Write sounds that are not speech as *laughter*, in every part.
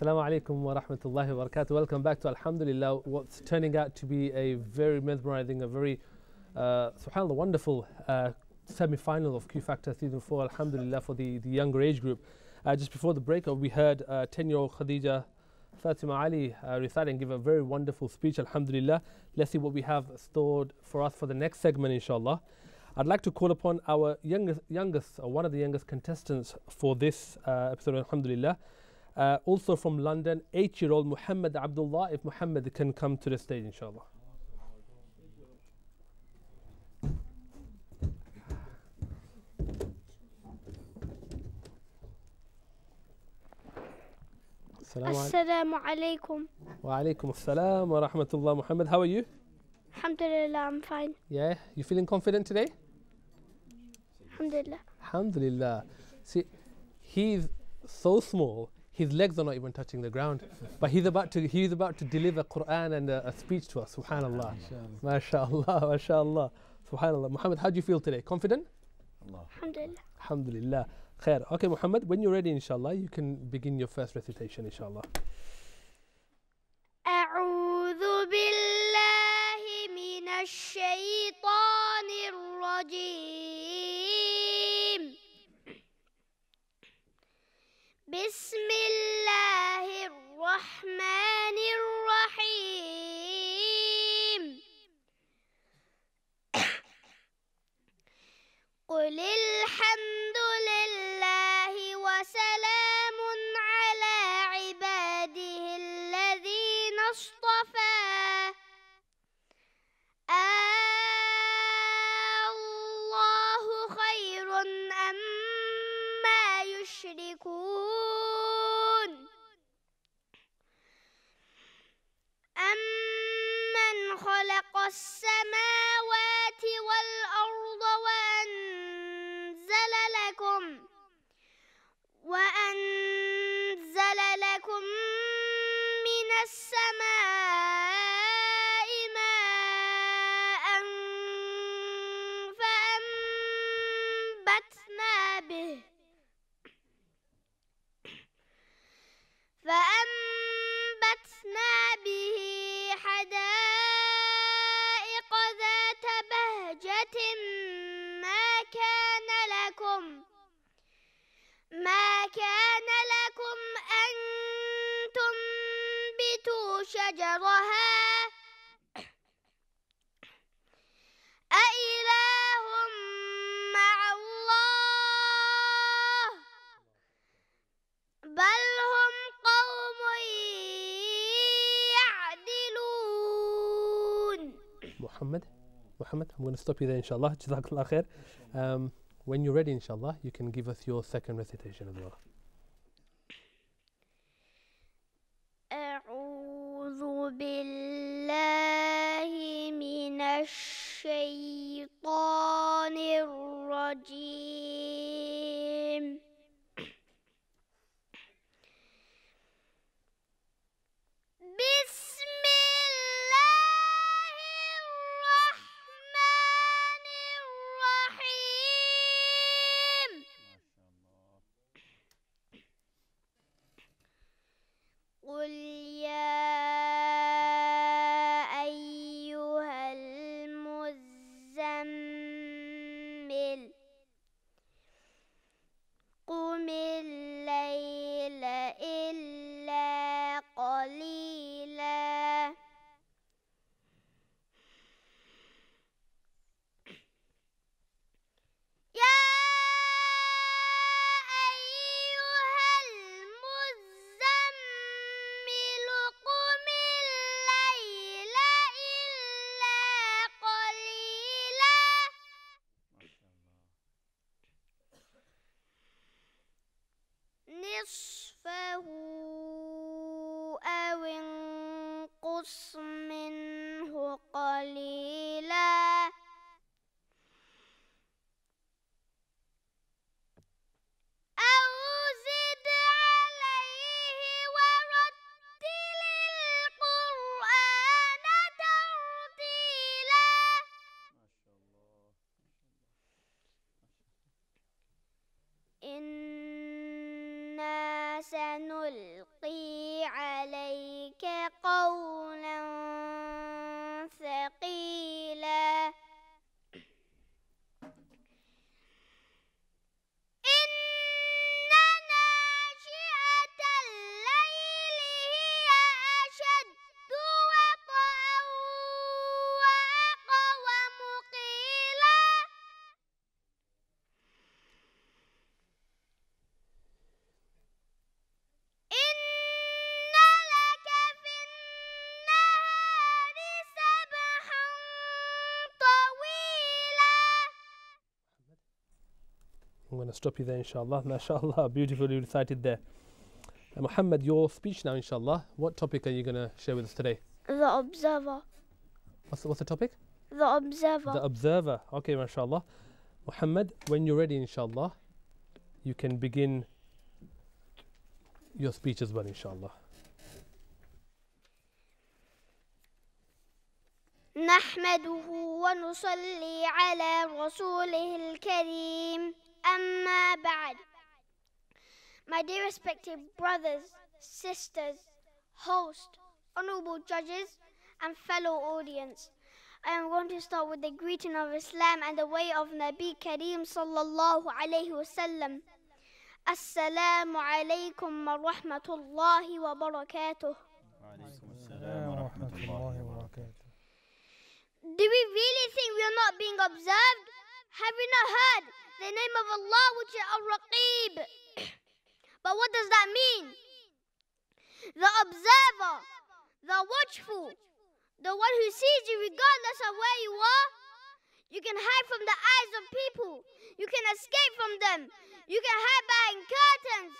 Assalamu alaikum wa rahmatullahi wa barakatuh. Welcome back to Alhamdulillah, what's turning out to be a very mesmerizing, a very, uh, subhanAllah, wonderful uh, semi final of Q Factor Season 4, Alhamdulillah, for the, the younger age group. Uh, just before the break, uh, we heard uh, 10 year old Khadija Fatima Ali uh, recite and give a very wonderful speech, Alhamdulillah. Let's see what we have stored for us for the next segment, inshallah. I'd like to call upon our youngest, youngest or one of the youngest contestants for this episode, Alhamdulillah. Uh, also from London, eight-year-old Muhammad Abdullah. If Muhammad can come to the stage, inshallah. Assalamu alaikum. Wa alaikum assalam wa rahmatullah. Muhammad, how are you? Alhamdulillah, I'm fine. Yeah, you feeling confident today? Alhamdulillah. Alhamdulillah. See, he's so small his legs are not even touching the ground. *laughs* but he's about to he's about to deliver Quran and a, a speech to us. Subhanallah. MashaAllah, MashaAllah. *laughs* Subhanallah. Muhammad, how do you feel today? Confident? Alhamdulillah. Alhamdulillah. Khair. Okay, Muhammad, when you're ready, inshallah, you can begin your first recitation, inshallah. أعوذ بالله من الشيطان الرجيم بسم الله الرحمن الرحيم *coughs* قل الحمد لله وسلام على عباده الذين اصطفى آه، الله خير أما أم يشركون والسماء شجرها أإله مع الله بل هم قوم يعدلون محمد محمد I'm going to stop you there inshallah جزاك الله خير um, when you're ready inshallah you can give us your second recitation as well mobil going to stop you there, inshallah. MashaAllah, beautifully recited there. Uh, Muhammad, your speech now, inshallah. What topic are you going to share with us today? The Observer. What's the, what's the topic? The Observer. The Observer. Okay, mashallah. Muhammad, when you're ready, inshallah, you can begin your speech as well, inshallah. نحمده ونصلي على رسوله الكريم أما بعد My dear respected brothers, sisters, host, honourable judges and fellow audience, I am going to start with the greeting of Islam and the way of Nabi Kareem sallallahu alayhi wasallam. Assalamu alaykum wa rahmatullahi wa barakatuh. Do we really think we are not being observed? Have you not heard the name of Allah which is Al-Raqib? *coughs* but what does that mean? The observer, the watchful, the one who sees you regardless of where you are. You can hide from the eyes of people. You can escape from them. You can hide behind curtains.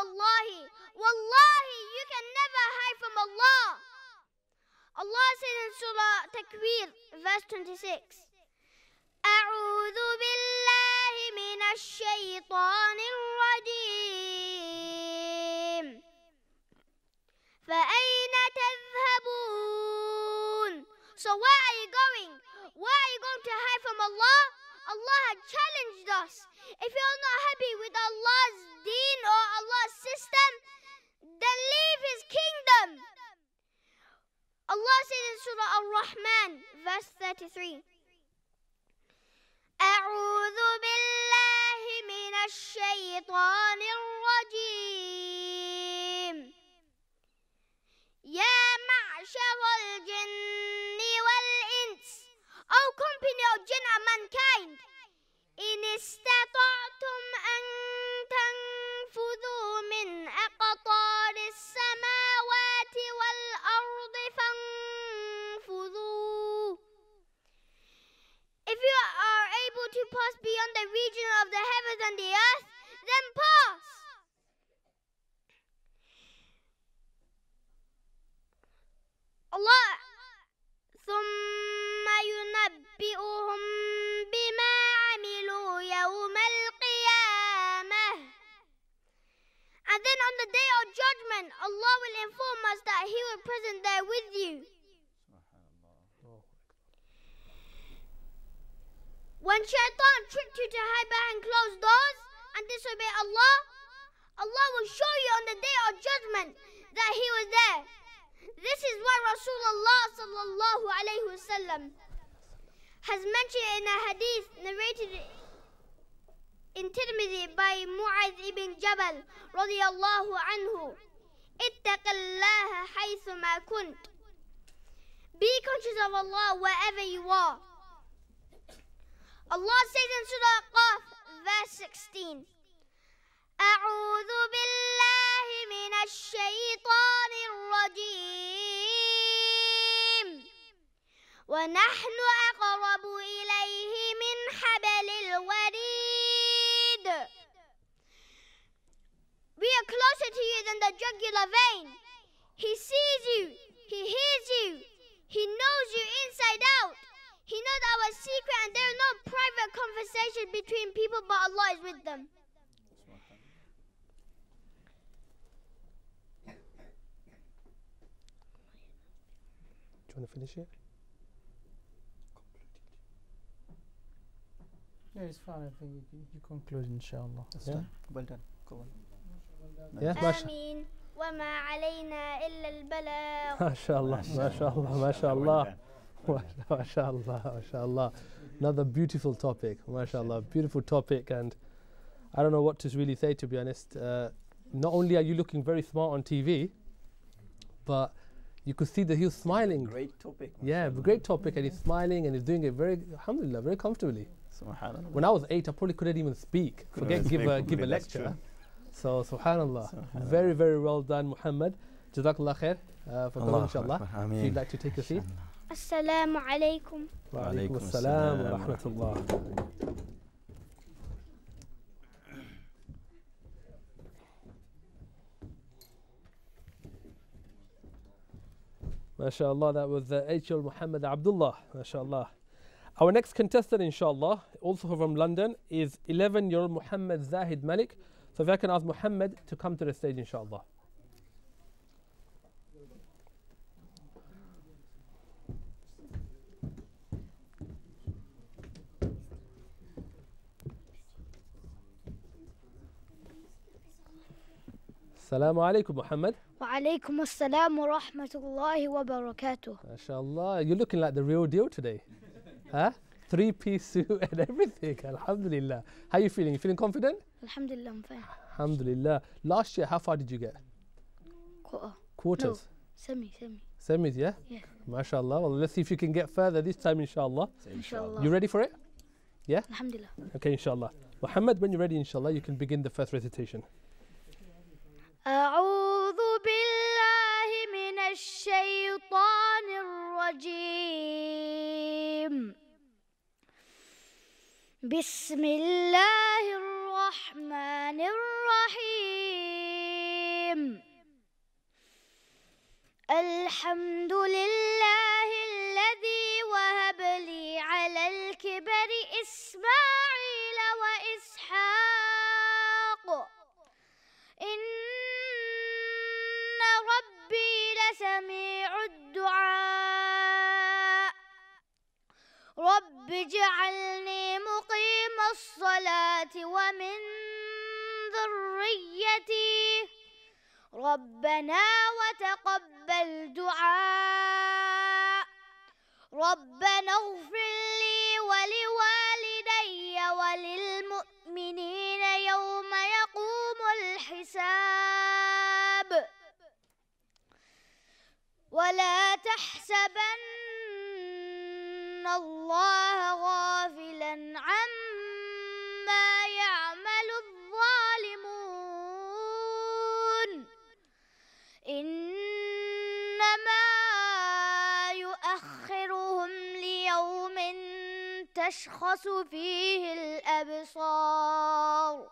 wallahi. Wallahi, you can never hide from Allah. Allah said in Surah Takwir, verse 26, أعوذ بالله من الشيطان الرجيم فأين تذهبون So where are you going? Where are you going to hide from Allah? Allah challenged us. If you're not happy with Allah's deen or Allah's system, then leave his kingdom. Allah said in Surah Al rahman verse 33, أعوذ بالله من الشيطان الرجيم is step disobey Allah, Allah will show you on the day of judgment that he was there. This is why Rasulullah sallallahu alayhi wasallam has mentioned in a hadith narrated in Tirmidhi by Mu'adh ibn Jabal radiyallahu anhu. اتق الله حيثما كنت. Be conscious of Allah wherever you are. Allah says in Surah Qaf, verse 16. أعوذ بالله من الشيطان الرجيم ونحن أقرب إليه من حبل الوريد We are closer to you than the jugular vein. He sees you. He hears you. He knows you inside out. He knows our secret and there is no private conversation between people but Allah is with them. Do you want to finish it? Yeah, it's fine. I think you, you conclude, inshallah. That's yeah. done. Well done. Go on. Yeah, masha. Ameen. وما علينا إلا البلاغ. ما شاء الله ما شاء الله ما شاء الله ما شاء الله ما شاء الله. Another beautiful topic. ما شاء الله. Beautiful topic and I don't know what to really say to be honest. Uh, not only are you looking very smart on TV, but you could see that he was smiling. Great topic. Yeah, great topic, and he's smiling and he's doing it very, alhamdulillah, very comfortably. Subhanallah. When I was eight, I probably couldn't even speak. Forget give a give a lecture. So subhanallah. subhanallah. very very well done, Muhammad. Jazakallah khair uh, for coming, inshallah. If you'd like to take a seat. Assalamu alaikum. Wa alaikum assalam wa rahmatullah. MashaAllah, that was uh, H.L. Muhammad Abdullah. MashaAllah. Our next contestant, inshallah, also from London, is 11 year old Muhammad Zahid Malik. So if I can ask Muhammad to come to the stage, inshallah. السلام عليكم محمد وعليكم السلام ورحمة الله وبركاته ما شاء الله you're looking like the real deal today *laughs* huh three piece suit and everything *laughs* alhamdulillah how are you feeling you feeling confident alhamdulillah I'm fine alhamdulillah last year how far did you get quarter quarters no. semi semi semis yeah yeah mashallah well let's see if you can get further this time inshallah inshallah you ready for it yeah alhamdulillah okay inshallah Muhammad when you're ready inshallah you can begin the first recitation أعوذ بالله من الشيطان الرجيم بسم الله الرحمن الرحيم الحمد لله الذي وهب لي على الكبر إسماعيل وإسحاق إن سميع الدعاء رب اجعلني مقيم الصلاة ومن ذريتي ربنا وتقبل دعاء ربنا اغفر لي ولوالدي وللمؤمنين يوم يقوم الحساب ولا تحسبن الله غافلا عما يعمل الظالمون إنما يؤخرهم ليوم تشخص فيه الأبصار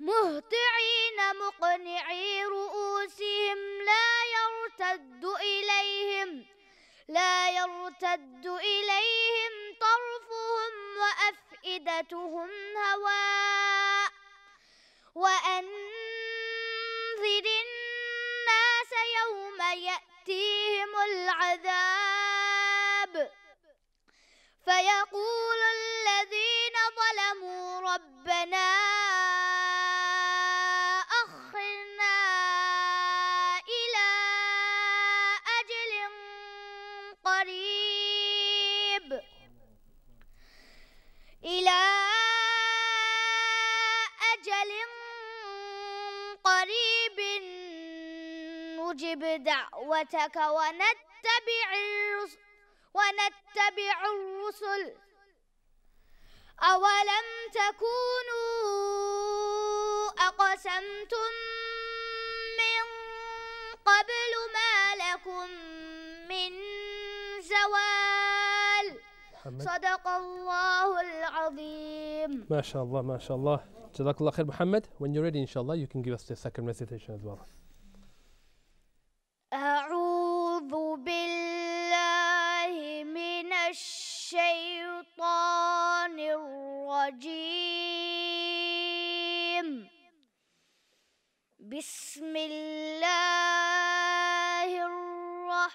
مهطعين مقنعي رؤوسهم لا يرون يرتد إليهم لا يرتد إليهم طرفهم وأفئدتهم هواء وأنذر الناس يوم يأتيهم العذاب فيقول الذين ظلموا ربنا نجب دعوتك ونتبع الرسل ونتبع الرسل أولم تكونوا أقسمتم من قبل ما لكم من زوال صدق الله العظيم ما شاء الله ما شاء الله جزاك الله خير محمد when you're ready inshallah you can give us the second recitation as well بسم الله الرح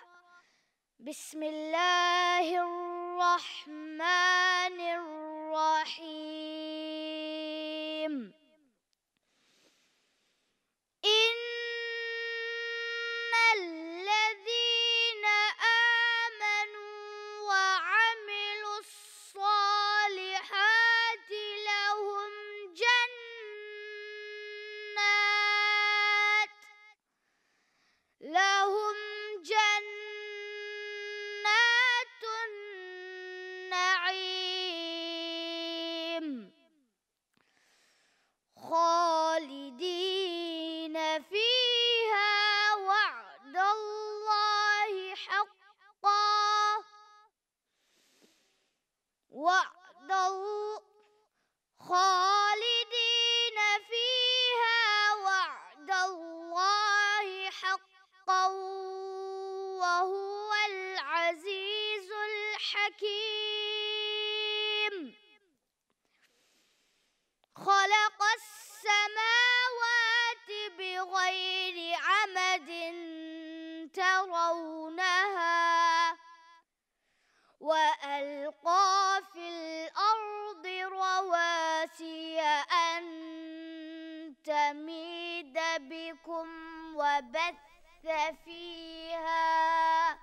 بسم الله الرحمن الرحيم وألقى في الأرض رواسي أن تميد بكم وبث فيها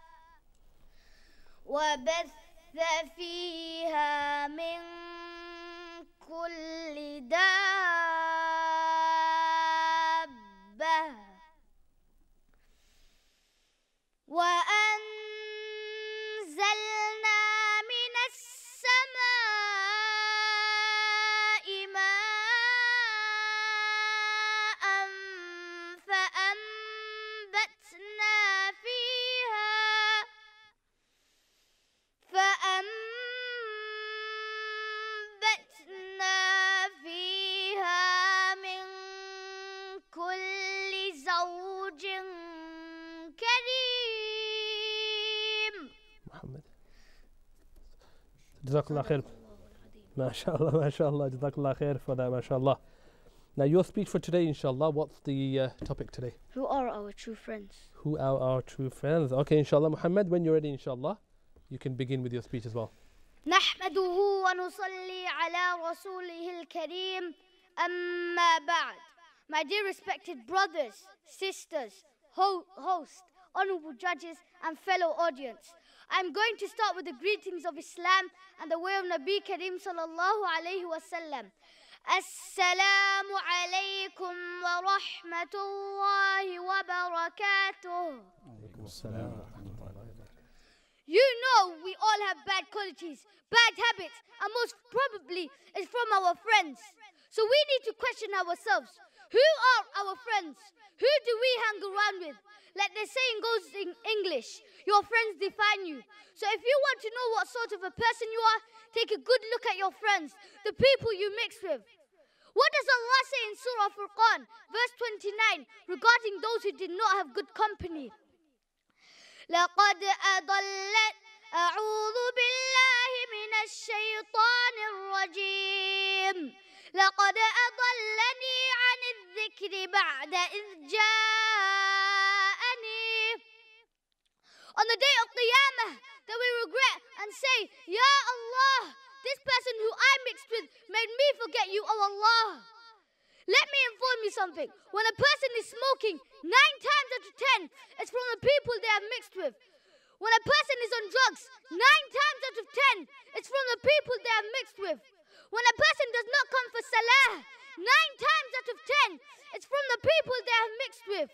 وبث فيها من محمد جزاkallah Allah khair. MashaAllah, MashaAllah, Jazakallah khair for that, MashaAllah. Now, your speech for today, inshallah, what's the uh, topic today? Who are our true friends? Who are our true friends? Okay, inshallah, Muhammad, when you're ready, inshallah, you can begin with your speech as well. نحمده ونصلي على رسوله الكريم أما بعد My dear respected brothers, sisters, ho host, honorable judges and fellow audience I'm going to start with the greetings of Islam and the way of Nabi Karim sallallahu alayhi wasallam. Assalamu alaykum wa rahmatullahi wa barakatuh. You know we all have bad qualities, bad habits, and most probably it's from our friends. So we need to question ourselves. Who are our friends? Who do we hang around with? Like the saying goes in English, your friends define you. So if you want to know what sort of a person you are, take a good look at your friends, the people you mix with. What does Allah say in Surah Furqan, verse 29, regarding those who did not have good company? أعوذ بالله من الشيطان الرجيم لقد أضلني عن الذكر بعد إذ جاءني On the day of Qiyamah, they will regret and say, Ya Allah, this person who I mixed with made me forget you, O Allah. Let me inform you something. When a person is smoking, nine times out of ten, it's from the people they have mixed with. When a person is on drugs, nine times out of ten, it's from the people they have mixed with. When a person does not come for salah, nine times out of ten, it's from the people they have mixed with.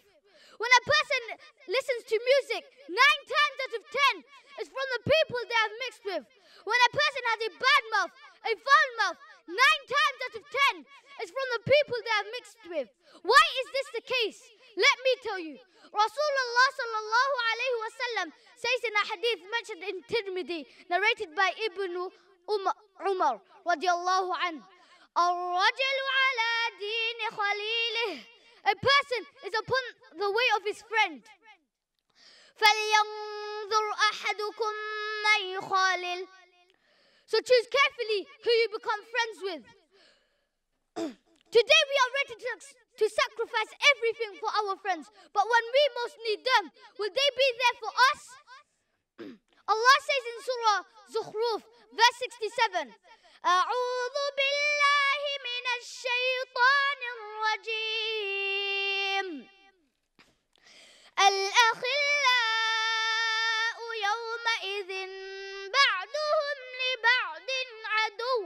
When a person listens to music, nine times out of ten, it's from the people they have mixed with. When a person has a bad mouth, a foul mouth, nine times out of ten, it's from the people they have mixed with. Why is this the case? Let me tell you. Rasulullah sallallahu alayhi wasallam says in a hadith mentioned in Tirmidhi, narrated by Ibn عمر رضي الله عنه الرجل على دين خليله A person is upon the way of his friend فلينظر أحدكم من So choose carefully who you become friends with. *clears throat* Today we are ready to, to sacrifice everything for our friends. But when we most need them, will they be there for us? *clears throat* Allah says in Surah Zukhruf, Verse 67. أعوذ بالله من الشيطان الرجيم الأخلاء يومئذ بعضهم لبعض عدو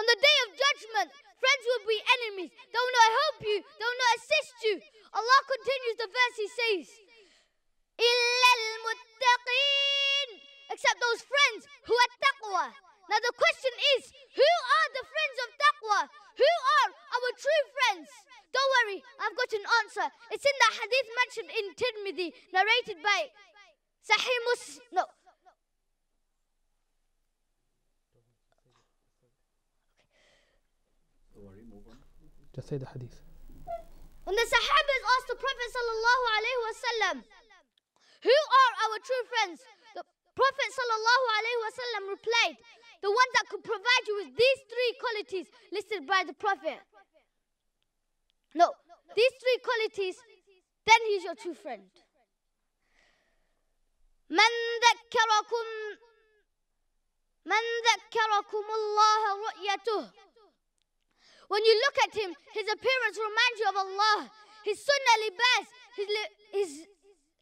On the day of judgment, friends will be enemies. They will not help you. They will not assist you. Allah continues the verse he says, إِلَّا الْمُتَّقِينَ except those friends who had taqwa. Now the question is, who are the friends of taqwa? Who are our true friends? Don't worry, I've got an answer. It's in the hadith mentioned in Tirmidhi, narrated by Sahih Muslim. No. Just say the hadith. When the Sahabas asked the Prophet sallallahu alaihi wasallam, who are our true friends? Prophet ﷺ replied, the one that could provide you with these three qualities listed by the Prophet. No, these three qualities, then he's your true friend. When you look at him, his appearance reminds you of Allah. His sunnah libas, his, his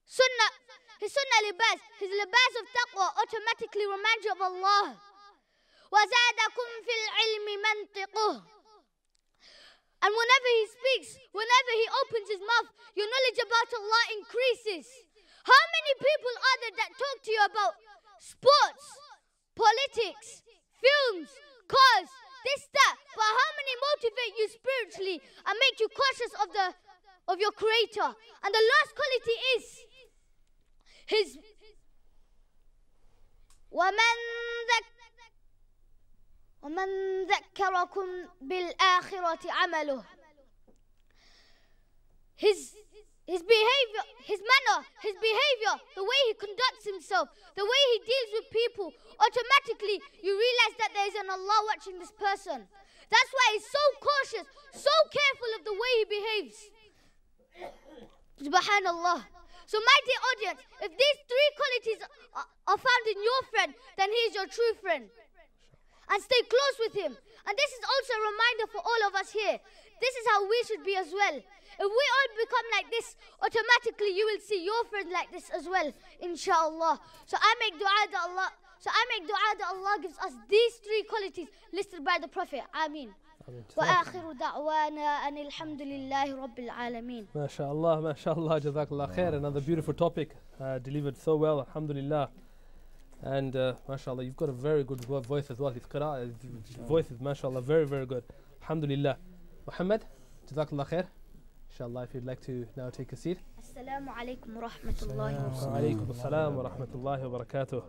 sunnah his sunnah libas, his libas of taqwa automatically reminds you of Allah. وَزَادَكُمْ فِي الْعِلْمِ مَنْطِقُهُ And whenever he speaks, whenever he opens his mouth, your knowledge about Allah increases. How many people are there that talk to you about sports, politics, films, cars, this, that, but how many motivate you spiritually and make you cautious of the of your creator? And the last quality is his ومن ذك ومن ذكركم بالآخرة عمله his his behavior, his manner, his behavior, the way he conducts himself, the way he deals with people, automatically you realize that there is an Allah watching this person. That's why he's so cautious, so careful of the way he behaves. Subhanallah. So, my dear audience, if these three qualities are found in your friend, then he is your true friend. And stay close with him. And this is also a reminder for all of us here. This is how we should be as well. If we all become like this, automatically you will see your friend like this as well, inshallah. So I make dua that Allah so I make dua that Allah gives us these three qualities listed by the Prophet. Ameen. واخر دعوانا ان الحمد لله رب العالمين. ما شاء الله ما شاء الله جزاك الله خير another beautiful topic uh, delivered so well لله And uh, mashallah, you've got a very good voice as well. His qira'ah, voice is mashallah very, very good. Alhamdulillah. Muhammad, jazakallah khair. Inshallah, if you'd like to now take a seat. Assalamu alaikum wa rahmatullahi wa barakatuh.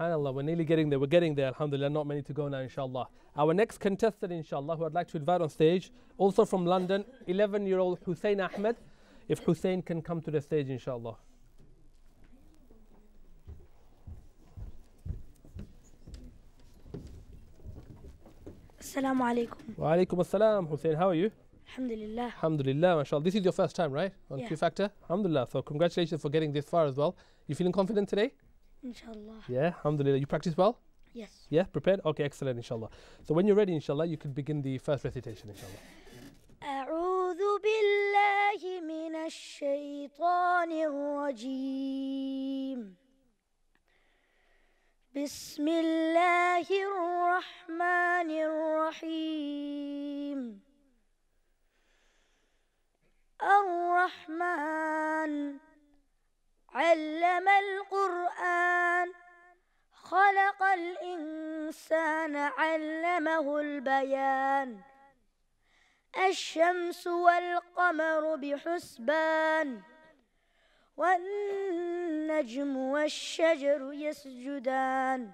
subhanAllah, we're nearly getting there. We're getting there, alhamdulillah. Not many to go now, inshallah. Our next contestant, inshallah, who I'd like to invite on stage, also from London, 11 year old Hussein Ahmed. If Hussein can come to the stage, inshallah. Assalamu alaikum. Wa alaikum assalam, Hussein. How are you? Alhamdulillah. Alhamdulillah, mashallah. This is your first time, right? On yeah. Q Factor? Alhamdulillah. So, congratulations for getting this far as well. You feeling confident today? Inshallah. Yeah, alhamdulillah. You practice well? Yes. Yeah, prepared? Okay, excellent, inshallah. So when you're ready, inshallah, you can begin the first recitation, inshallah. أعوذ بالله من الشيطان الرجيم بسم الله الرحمن الرحيم الرحمن علم القرآن خلق الإنسان علمه البيان الشمس والقمر بحسبان والنجم والشجر يسجدان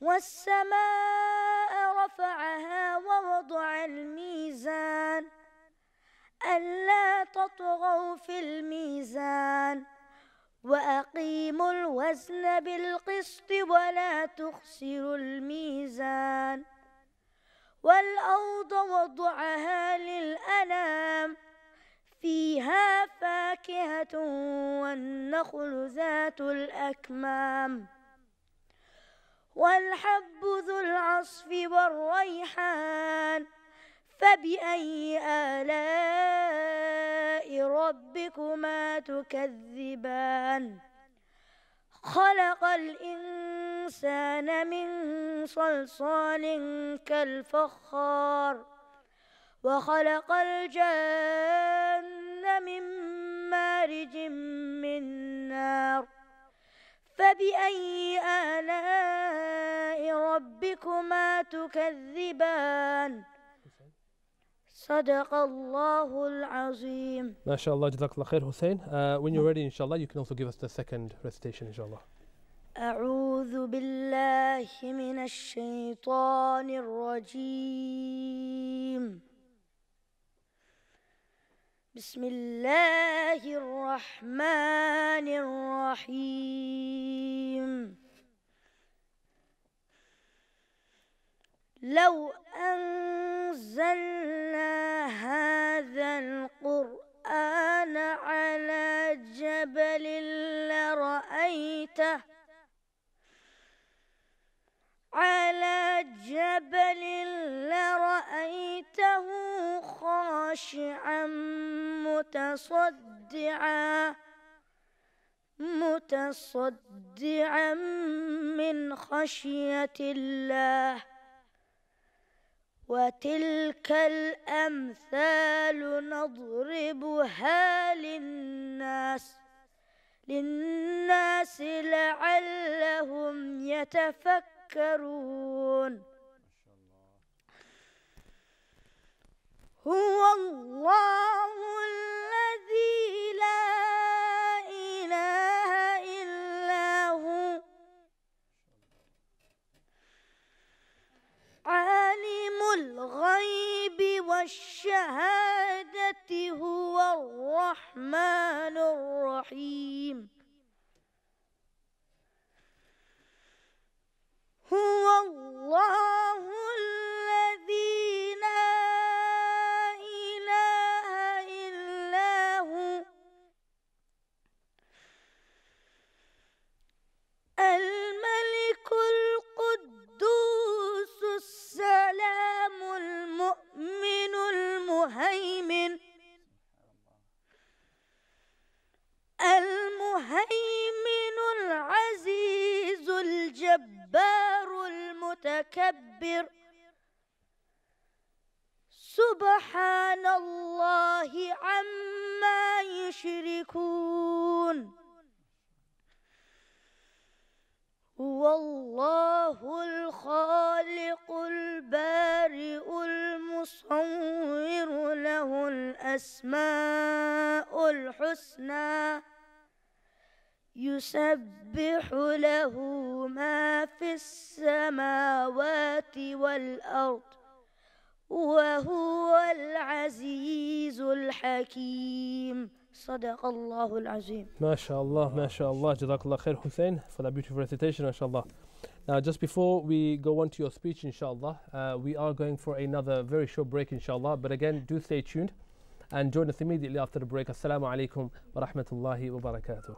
والسماء رفعها ووضع الميزان ألا تطغوا في الميزان وأقيموا الوزن بالقسط ولا تخسروا الميزان والأرض وضعها للأنام فيها فاكهة والنخل ذات الأكمام والحب ذو العصف والريحان فبأي آلاء ربكما تكذبان خلق الإنسان من صلصال كالفخار وخلق الجن من مارج من نار فبأي آلاء ربكما تكذبان صدق الله العظيم ما شاء الله جزاك الله خير حسين Uh, when you're ready, inshallah, you can also give us the second recitation, inshallah. أعوذ بالله من الشيطان الرجيم بسم الله الرحمن الرحيم لو أنزلنا هذا القرآن على جبل لرأيته على جبل لرأيته خاشعا متصدعا متصدعا من خشية الله وتلك الأمثال نضربها للناس للناس لعلهم يتفكرون هو الله الذي لا الغيب والشهادة هو الرحمن الرحيم هو الأسماء الحسنى يسبح له ما في السماوات والأرض وهو العزيز الحكيم صدق الله العظيم ما شاء الله ما شاء الله جزاك الله خير حسين for that beautiful recitation ما شاء الله Now, just before we go on to your speech, inshallah, uh, we are going for another very short break, inshallah. But again, do stay tuned. and join us immediately after the break. Assalamu alaikum wa rahmatullahi wa barakatuh.